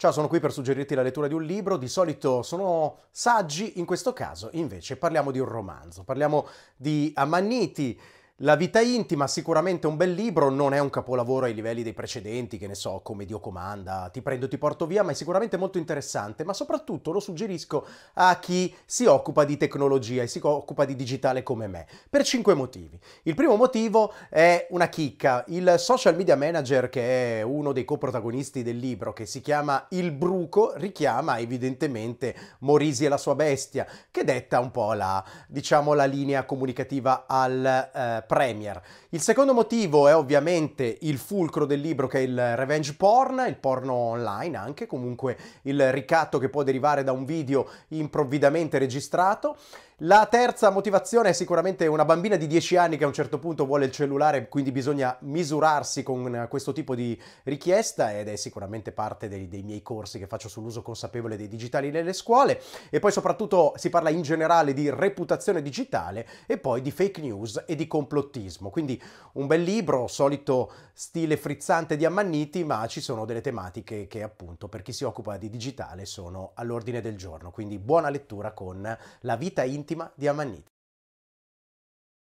Ciao, sono qui per suggerirti la lettura di un libro, di solito sono saggi, in questo caso invece parliamo di un romanzo, parliamo di Amanniti, la vita intima, sicuramente un bel libro, non è un capolavoro ai livelli dei precedenti, che ne so, come Dio comanda, ti prendo, ti porto via, ma è sicuramente molto interessante, ma soprattutto lo suggerisco a chi si occupa di tecnologia e si occupa di digitale come me, per cinque motivi. Il primo motivo è una chicca, il social media manager che è uno dei coprotagonisti del libro, che si chiama Il Bruco, richiama evidentemente Morisi e la sua bestia, che detta un po' la, diciamo, la linea comunicativa al... Eh, Premier. Il secondo motivo è ovviamente il fulcro del libro che è il revenge porn, il porno online anche, comunque il ricatto che può derivare da un video improvvidamente registrato. La terza motivazione è sicuramente una bambina di 10 anni che a un certo punto vuole il cellulare, quindi bisogna misurarsi con questo tipo di richiesta ed è sicuramente parte dei, dei miei corsi che faccio sull'uso consapevole dei digitali nelle scuole. E poi soprattutto si parla in generale di reputazione digitale e poi di fake news e di complottismo complottismo. Quindi un bel libro, solito stile frizzante di Ammanniti, ma ci sono delle tematiche che appunto per chi si occupa di digitale sono all'ordine del giorno. Quindi buona lettura con La vita intima di Ammanniti.